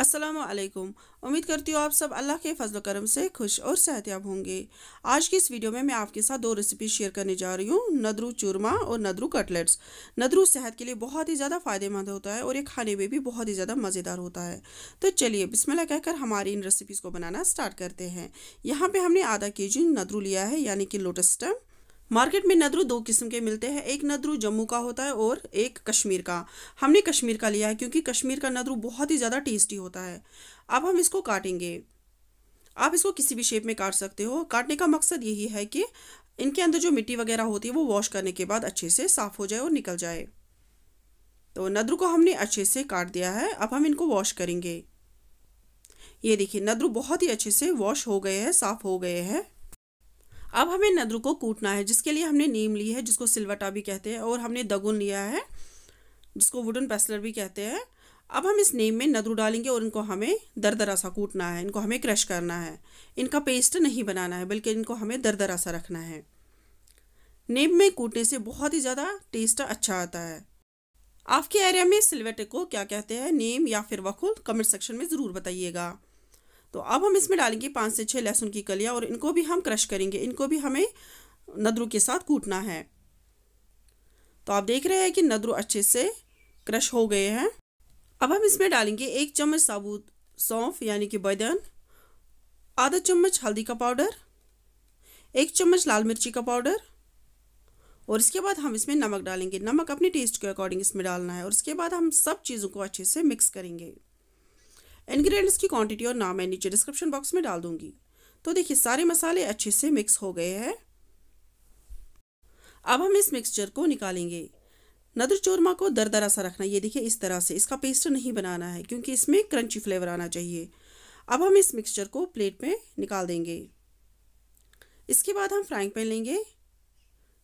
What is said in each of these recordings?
असलम उम्मीद करती हूँ आप सब अल्लाह के फजल करम से खुश और सेहतियाब होंगे आज की इस वीडियो में मैं आपके साथ दो रेसिपी शेयर करने जा रही हूँ नदरू चूरमा और नदरू कटलेट्स नदरू सेहत के लिए बहुत ही ज़्यादा फ़ायदेमंद होता है और ये खाने में भी बहुत ही ज़्यादा मज़ेदार होता है तो चलिए बिस्मिल्लाह कहकर हमारी इन रेसिपीज़ को बनाना स्टार्ट करते हैं यहाँ पर हमने आधा के जी नदरू लिया है यानी कि लोटस स्टम मार्केट में नदरू दो किस्म के मिलते हैं एक नदरू जम्मू का होता है और एक कश्मीर का हमने कश्मीर का लिया है क्योंकि कश्मीर का नदरू बहुत ही ज़्यादा टेस्टी होता है अब हम इसको काटेंगे आप इसको किसी भी शेप में काट सकते हो काटने का मकसद यही है कि इनके अंदर जो मिट्टी वगैरह होती है वो वॉश करने के बाद अच्छे से साफ़ हो जाए और निकल जाए तो नदरू को हमने अच्छे से काट दिया है अब हम इनको वॉश करेंगे ये देखिए नदरू बहुत ही अच्छे से वॉश हो गए हैं साफ़ हो गए हैं अब हमें नदरू को कूटना है जिसके लिए हमने नीम ली है जिसको सिलवटा भी कहते हैं और हमने दगुन लिया है जिसको वुडन पेस्लर भी कहते हैं अब हम इस नीम में नदरू डालेंगे और इनको हमें दरदरा सा कूटना है इनको हमें क्रश करना है इनका पेस्ट नहीं बनाना है बल्कि इनको हमें दरदरा सा रखना है नीम में कूटने से बहुत ही ज़्यादा टेस्ट अच्छा आता है आपके एरिया में सिलवटे को क्या कहते हैं नेम या फिर वकुल कमेंट सेक्शन में ज़रूर बताइएगा तो अब हम इसमें डालेंगे पाँच से छः लहसुन की कलियाँ और इनको भी हम क्रश करेंगे इनको भी हमें नदरू के साथ कूटना है तो आप देख रहे हैं कि नदरू अच्छे से क्रश हो गए हैं अब हम इसमें डालेंगे एक चम्मच साबुत सौंफ यानी कि बैदन आधा चम्मच हल्दी का पाउडर एक चम्मच लाल मिर्ची का पाउडर और इसके बाद हम इसमें नमक डालेंगे नमक अपने टेस्ट के अकॉर्डिंग इसमें डालना है और इसके बाद हम सब चीज़ों को अच्छे से मिक्स करेंगे इन्ग्रीडियंट्स की क्वांटिटी और नाम मैं नीचे डिस्क्रिप्शन बॉक्स में डाल दूंगी तो देखिए सारे मसाले अच्छे से मिक्स हो गए हैं अब हम इस मिक्सचर को निकालेंगे नदर चूरमा को दरदरा सा रखना ये देखिए इस तरह से इसका पेस्ट नहीं बनाना है क्योंकि इसमें क्रंची फ्लेवर आना चाहिए अब हम इस मिक्सचर को प्लेट में निकाल देंगे इसके बाद हम फ्राइंग पैन लेंगे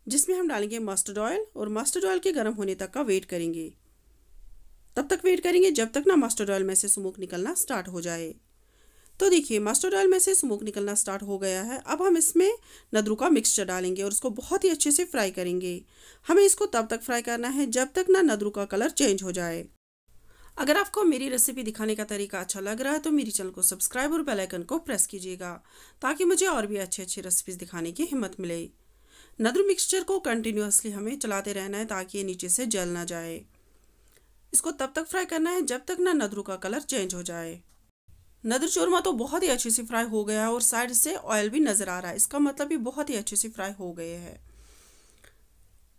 जिसमें हम डालेंगे मस्टर्ड ऑयल और मस्टर्ड ऑयल के गर्म होने तक का वेट करेंगे तब तक वेट करेंगे जब तक ना मस्टर्ड ऑयल में से स्मोक निकलना स्टार्ट हो जाए तो देखिए मस्टर्ड ऑयल में से स्मोक निकलना स्टार्ट हो गया है अब हम इसमें नदरू का मिक्सचर डालेंगे और उसको बहुत ही अच्छे से फ्राई करेंगे हमें इसको तब तक फ्राई करना है जब तक ना नदरू का कलर चेंज हो जाए अगर आपको मेरी रेसिपी दिखाने का तरीका अच्छा लग रहा है तो मेरी चैनल को सब्सक्राइब और बेल आइकन को प्रेस कीजिएगा ताकि मुझे और भी अच्छी अच्छी रेसिपीज़ दिखाने की हिम्मत मिले नदरू मिक्सचर को कंटिन्यूसली हमें चलाते रहना है ताकि ये नीचे से जल ना जाए इसको तब तक फ्राई करना है जब तक ना नदरू का कलर चेंज हो जाए नदर चूरमा तो बहुत ही अच्छे से फ्राई हो गया है और साइड से ऑयल भी नज़र आ रहा है इसका मतलब भी बहुत ही अच्छे से फ्राई हो गए हैं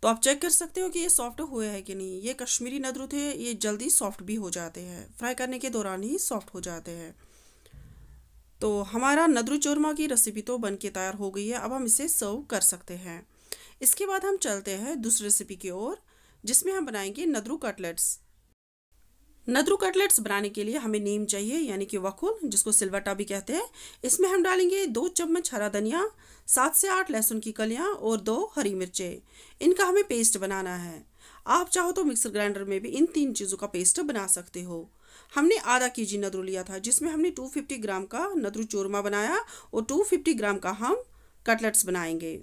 तो आप चेक कर सकते हो कि ये सॉफ्ट हुए हैं कि नहीं ये कश्मीरी नदरू थे ये जल्दी सॉफ्ट भी हो जाते हैं फ्राई करने के दौरान ही सॉफ्ट हो जाते हैं तो हमारा नदरू चूरमा की रेसिपी तो बन के तैयार हो गई है अब हम इसे सर्व कर सकते हैं इसके बाद हम चलते हैं दूसरी रेसिपी की ओर जिसमें हम बनाएंगे नदरू कटलेट्स नदरू कटलेट्स बनाने के लिए हमें नीम चाहिए यानी कि वकुल जिसको सिलवटा भी कहते हैं इसमें हम डालेंगे दो चम्मच हरा धनिया सात से आठ लहसुन की कलियाँ और दो हरी मिर्चें इनका हमें पेस्ट बनाना है आप चाहो तो मिक्सर ग्राइंडर में भी इन तीन चीज़ों का पेस्ट बना सकते हो हमने आधा के जी नदरू लिया था जिसमें हमने 250 ग्राम का नदरू चूरमा बनाया और 250 ग्राम का हम कटलेट्स बनाएंगे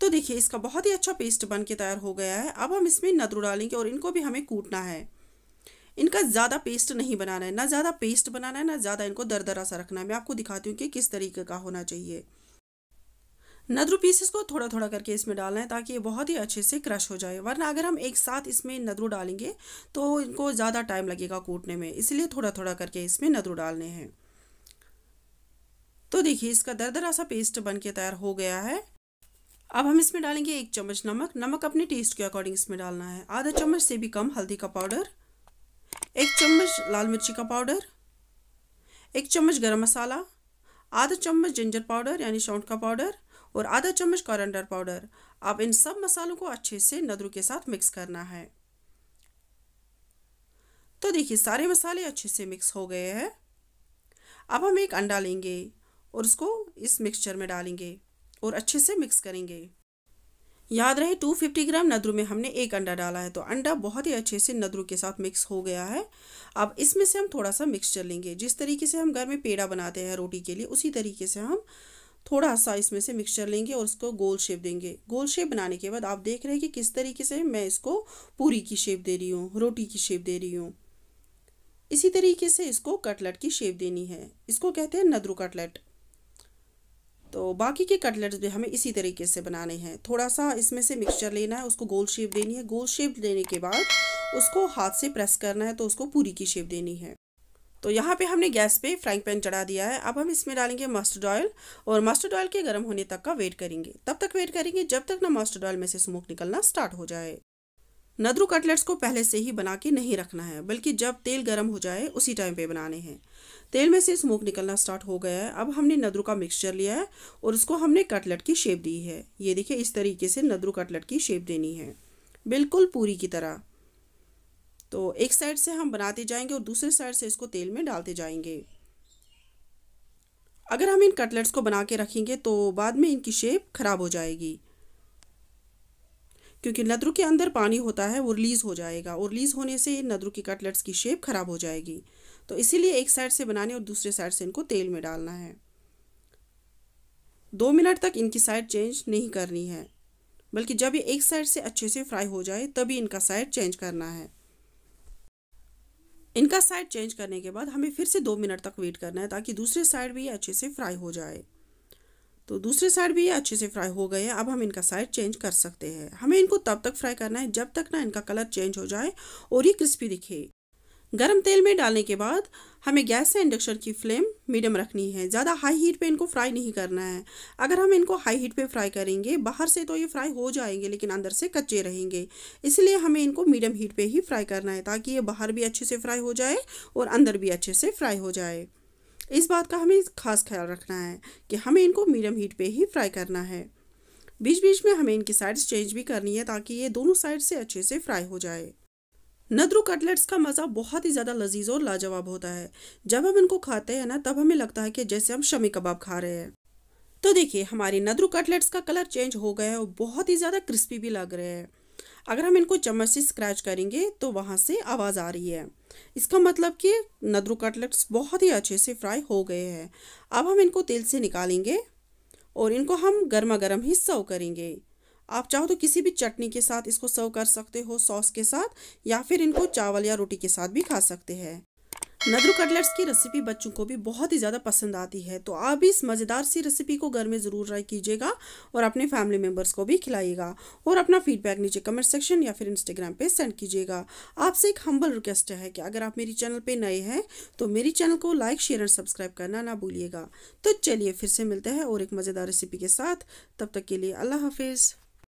तो देखिए इसका बहुत ही अच्छा पेस्ट बन के तैयार हो गया है अब हम इसमें नदरू डालेंगे और इनको भी हमें कूटना है इनका ज़्यादा पेस्ट नहीं बनाना है ना ज़्यादा पेस्ट बनाना है ना ज़्यादा इनको दरदरा सा रखना है मैं आपको दिखाती हूँ कि किस तरीके का होना चाहिए नदरू पीसेस को थोड़ा थोड़ा करके इसमें डालना है ताकि ये बहुत ही अच्छे से क्रश हो जाए वरना अगर हम एक साथ इसमें नदरू डालेंगे तो इनको ज़्यादा टाइम लगेगा कूटने में इसलिए थोड़ा थोड़ा करके इसमें नदरू डालने हैं तो देखिए इसका दरदरा सा पेस्ट बन के तैयार हो गया है अब हम इसमें डालेंगे एक चम्मच नमक नमक अपने टेस्ट के अकॉर्डिंग इसमें डालना है आधा चम्मच से भी कम हल्दी का पाउडर एक चम्मच लाल मिर्ची का पाउडर एक चम्मच गरम मसाला आधा चम्मच जिंजर पाउडर यानी सौंठ का पाउडर और आधा चम्मच कॉरेंडर पाउडर अब इन सब मसालों को अच्छे से नदरू के साथ मिक्स करना है तो देखिए सारे मसाले अच्छे से मिक्स हो गए हैं अब हम एक अंडा लेंगे और उसको इस मिक्सचर में डालेंगे और अच्छे से मिक्स करेंगे याद रहे 250 ग्राम नदरू में हमने एक अंडा डाला है तो अंडा बहुत ही अच्छे से नदरू के साथ मिक्स हो गया है अब इसमें से हम थोड़ा सा मिक्सचर लेंगे जिस तरीके से हम घर में पेड़ा बनाते हैं रोटी के लिए उसी तरीके से हम थोड़ा सा इसमें से मिक्सचर लेंगे और उसको गोल शेप देंगे गोल शेप बनाने के बाद आप देख रहे हैं कि किस तरीके से मैं इसको पूरी की शेप दे रही हूँ रोटी की शेप दे रही हूँ इसी तरीके से इसको कटलेट की शेप देनी है इसको कहते हैं नदरू कटलेट तो बाकी के कटलेट्स भी हमें इसी तरीके से बनाने हैं थोड़ा सा इसमें से मिक्सचर लेना है उसको गोल शेप देनी है गोल शेप देने के बाद उसको हाथ से प्रेस करना है तो उसको पूरी की शेप देनी है तो यहाँ पे हमने गैस पे फ्राइंग पैन चढ़ा दिया है अब हम इसमें डालेंगे मस्टर्ड ऑयल और मस्टर्ड ऑयल के गर्म होने तक का वेट करेंगे तब तक वेट करेंगे जब तक ना मस्टर्ड ऑयल में से स्मोक निकलना स्टार्ट हो जाए नदरू कटलेट्स को पहले से ही बना के नहीं रखना है बल्कि जब तेल गर्म हो जाए उसी टाइम पे बनाने हैं तेल में से स्मोक निकलना स्टार्ट हो गया है अब हमने नदरू का मिक्सचर लिया है और उसको हमने कटलेट की शेप दी है ये देखिए इस तरीके से नदरू कटलेट की शेप देनी है बिल्कुल पूरी की तरह तो एक साइड से हम बनाते जाएंगे और दूसरे साइड से इसको तेल में डालते जाएंगे अगर हम इन कटलेट्स को बना के रखेंगे तो बाद में इनकी शेप ख़राब हो जाएगी क्योंकि नदरू के अंदर पानी होता है वो रिलीज़ हो जाएगा और रिलीज़ होने से नदरू की कटलेट्स की शेप ख़राब हो जाएगी तो इसीलिए एक साइड से बनाने और दूसरे साइड से इनको तेल में डालना है दो मिनट तक इनकी साइड चेंज नहीं करनी है बल्कि जब ये एक साइड से अच्छे से फ्राई हो जाए तभी इनका साइड चेंज करना है इनका साइड चेंज करने के बाद हमें फिर से दो मिनट तक वेट करना है ताकि दूसरे साइड भी अच्छे से फ्राई हो जाए तो दूसरे साइड भी ये अच्छे से फ्राई हो गए हैं अब हम इनका साइड चेंज कर सकते हैं हमें इनको तब तक फ्राई करना है जब तक ना इनका कलर चेंज हो जाए और ये क्रिस्पी दिखे गरम तेल में डालने के बाद हमें गैस से इंडक्शन की फ्लेम मीडियम रखनी है ज़्यादा हाई हीट पे इनको फ्राई नहीं करना है अगर हम इनको हाई हीट पे फ्राई करेंगे बाहर से तो ये फ्राई हो जाएंगे लेकिन अंदर से कच्चे रहेंगे इसलिए हमें इनको मीडियम हीट पे ही फ्राई करना है ताकि ये बाहर भी अच्छे से फ्राई हो जाए और अंदर भी अच्छे से फ्राई हो जाए इस बात का हमें खास ख्याल रखना है कि हमें इनको मीडियम हीट पे ही फ्राई करना है बीच बीच में हमें इनकी साइड्स चेंज भी करनी है ताकि ये दोनों साइड से अच्छे से फ्राई हो जाए नदरू कटलेट्स का मज़ा बहुत ही ज़्यादा लजीज और लाजवाब होता है जब हम इनको खाते हैं ना तब हमें लगता है कि जैसे हम शमी कबाब खा रहे हैं तो देखिए हमारी नदरू कटलेट्स का कलर चेंज हो गया है और बहुत ही ज़्यादा क्रिस्पी भी लग रहे हैं अगर हम इनको चम्मच से स्क्रैच करेंगे तो वहाँ से आवाज़ आ रही है इसका मतलब कि नदरू कटलेट्स बहुत ही अच्छे से फ्राई हो गए हैं अब हम इनको तेल से निकालेंगे और इनको हम गर्मा गर्म ही सर्व करेंगे आप चाहो तो किसी भी चटनी के साथ इसको सर्व कर सकते हो सॉस के साथ या फिर इनको चावल या रोटी के साथ भी खा सकते हैं नदरू कटलेट्स की रेसिपी बच्चों को भी बहुत ही ज़्यादा पसंद आती है तो आप इस मज़ेदार सी रेसिपी को घर में ज़रूर ट्राई कीजिएगा और अपने फैमिली मेम्बर्स को भी खिलाइएगा और अपना फीडबैक नीचे कमेंट सेक्शन या फिर इंस्टाग्राम पे सेंड कीजिएगा आपसे एक हम्बल रिक्वेस्ट है कि अगर आप मेरी चैनल पर नए हैं तो मेरी चैनल को लाइक शेयर और सब्सक्राइब करना ना भूलिएगा तो चलिए फिर से मिलते हैं और एक मज़ेदार रेसिपी के साथ तब तक के लिए अल्लाह हाफिज़